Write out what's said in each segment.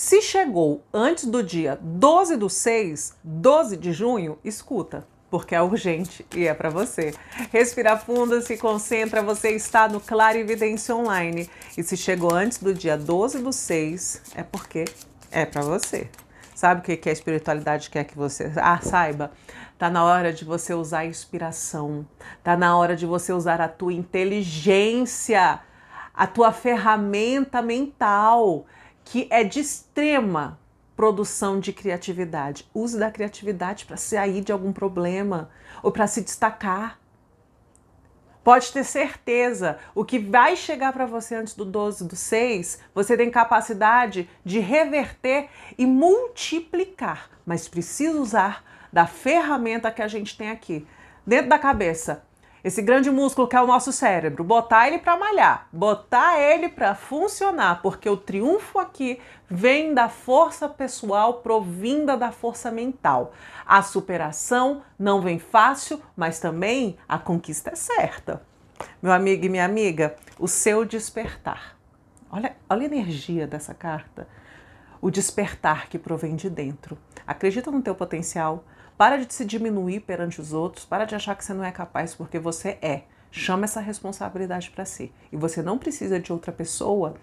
Se chegou antes do dia 12 do 6, 12 de junho, escuta porque é urgente e é para você. Respira fundo, se concentra, você está no Claro Evidência Online. E se chegou antes do dia 12 do 6, é porque é para você. Sabe o que, que a espiritualidade quer que você ah, saiba? Tá na hora de você usar a inspiração, tá na hora de você usar a tua inteligência, a tua ferramenta mental que é de extrema produção de criatividade. Use da criatividade para sair de algum problema ou para se destacar. Pode ter certeza, o que vai chegar para você antes do 12 do 6, você tem capacidade de reverter e multiplicar, mas precisa usar da ferramenta que a gente tem aqui, dentro da cabeça, esse grande músculo que é o nosso cérebro, botar ele para malhar, botar ele para funcionar, porque o triunfo aqui vem da força pessoal provinda da força mental. A superação não vem fácil, mas também a conquista é certa. Meu amigo e minha amiga, o seu despertar. Olha, olha a energia dessa carta o despertar que provém de dentro. Acredita no teu potencial, para de se diminuir perante os outros, para de achar que você não é capaz porque você é. Chama essa responsabilidade para si. E você não precisa de outra pessoa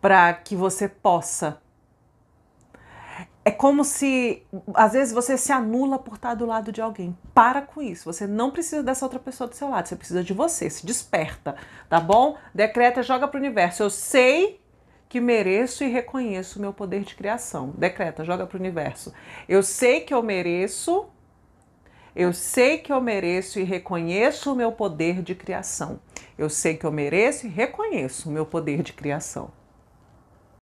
para que você possa. É como se, às vezes, você se anula por estar do lado de alguém. Para com isso. Você não precisa dessa outra pessoa do seu lado. Você precisa de você. Se desperta, tá bom? Decreta, joga pro universo. Eu sei que mereço e reconheço o meu poder de criação. Decreta, joga para o universo. Eu sei que eu mereço, eu sei que eu mereço e reconheço o meu poder de criação. Eu sei que eu mereço e reconheço o meu poder de criação.